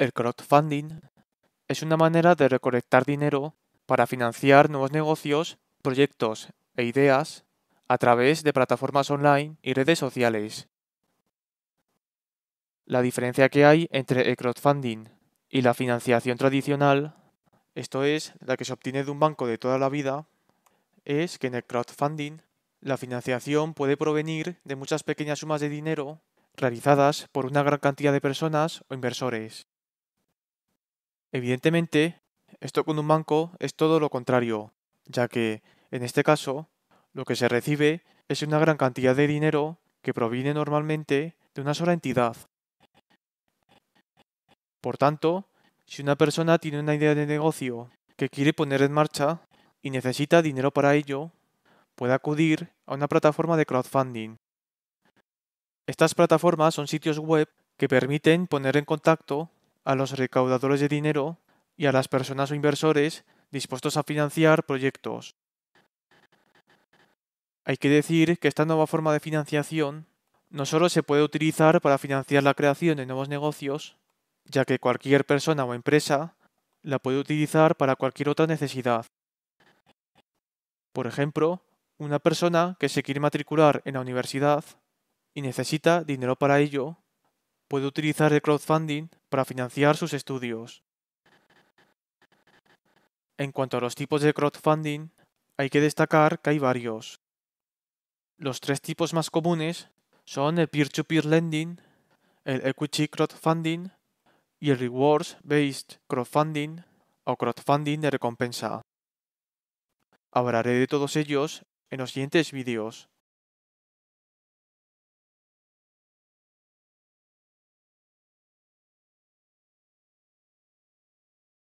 El crowdfunding es una manera de recolectar dinero para financiar nuevos negocios, proyectos e ideas a través de plataformas online y redes sociales. La diferencia que hay entre el crowdfunding y la financiación tradicional, esto es, la que se obtiene de un banco de toda la vida, es que en el crowdfunding la financiación puede provenir de muchas pequeñas sumas de dinero realizadas por una gran cantidad de personas o inversores. Evidentemente, esto con un banco es todo lo contrario, ya que, en este caso, lo que se recibe es una gran cantidad de dinero que proviene normalmente de una sola entidad. Por tanto, si una persona tiene una idea de negocio que quiere poner en marcha y necesita dinero para ello, puede acudir a una plataforma de crowdfunding. Estas plataformas son sitios web que permiten poner en contacto a los recaudadores de dinero y a las personas o inversores dispuestos a financiar proyectos. Hay que decir que esta nueva forma de financiación no solo se puede utilizar para financiar la creación de nuevos negocios, ya que cualquier persona o empresa la puede utilizar para cualquier otra necesidad. Por ejemplo, una persona que se quiere matricular en la universidad y necesita dinero para ello puede utilizar el crowdfunding para financiar sus estudios. En cuanto a los tipos de crowdfunding, hay que destacar que hay varios. Los tres tipos más comunes son el peer-to-peer lending, el equity crowdfunding y el rewards-based crowdfunding o crowdfunding de recompensa. Hablaré de todos ellos en los siguientes vídeos.